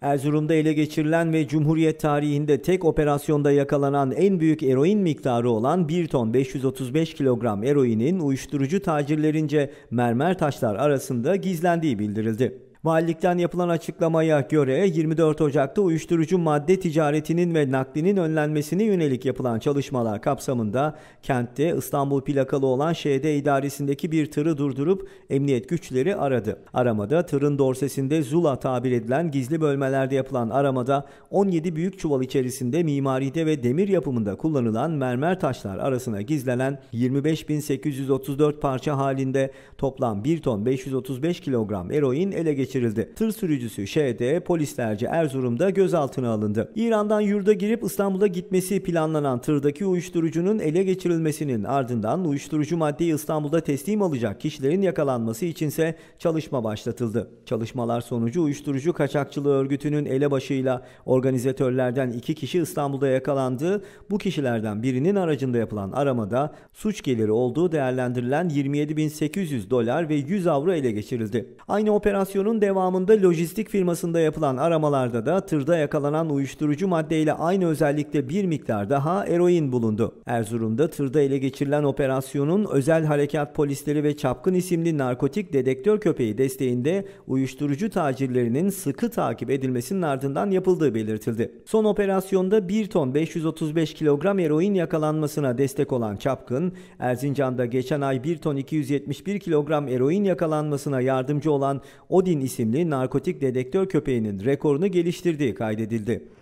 Erzurum'da ele geçirilen ve Cumhuriyet tarihinde tek operasyonda yakalanan en büyük eroin miktarı olan 1 ton 535 kilogram eroinin uyuşturucu tacirlerince mermer taşlar arasında gizlendiği bildirildi. Valilikten yapılan açıklamaya göre 24 Ocak'ta uyuşturucu madde ticaretinin ve naklinin önlenmesine yönelik yapılan çalışmalar kapsamında kentte İstanbul plakalı olan ŞD idaresindeki bir tırı durdurup emniyet güçleri aradı. Aramada tırın dorsesinde Zula tabir edilen gizli bölmelerde yapılan aramada 17 büyük çuval içerisinde mimaride ve demir yapımında kullanılan mermer taşlar arasına gizlenen 25.834 parça halinde toplam 1 ton 535 kilogram eroin ele geçirildi geçirildi. Tır sürücüsü ŞD polislerce Erzurum'da gözaltına alındı. İran'dan yurda girip İstanbul'a gitmesi planlanan tırdaki uyuşturucunun ele geçirilmesinin ardından uyuşturucu maddeyi İstanbul'da teslim alacak kişilerin yakalanması içinse çalışma başlatıldı. Çalışmalar sonucu uyuşturucu kaçakçılığı örgütünün elebaşıyla organizatörlerden iki kişi İstanbul'da yakalandı. Bu kişilerden birinin aracında yapılan aramada suç geliri olduğu değerlendirilen 27.800 dolar ve 100 avro ele geçirildi. Aynı operasyonun devamında lojistik firmasında yapılan aramalarda da tırda yakalanan uyuşturucu maddeyle aynı özellikte bir miktar daha eroin bulundu. Erzurum'da tırda ele geçirilen operasyonun özel harekat polisleri ve çapkın isimli narkotik dedektör köpeği desteğinde uyuşturucu tacirlerinin sıkı takip edilmesinin ardından yapıldığı belirtildi. Son operasyonda 1 ton 535 kilogram eroin yakalanmasına destek olan çapkın, Erzincan'da geçen ay 1 ton 271 kilogram eroin yakalanmasına yardımcı olan Odin isimli narkotik dedektör köpeğinin rekorunu geliştirdiği kaydedildi.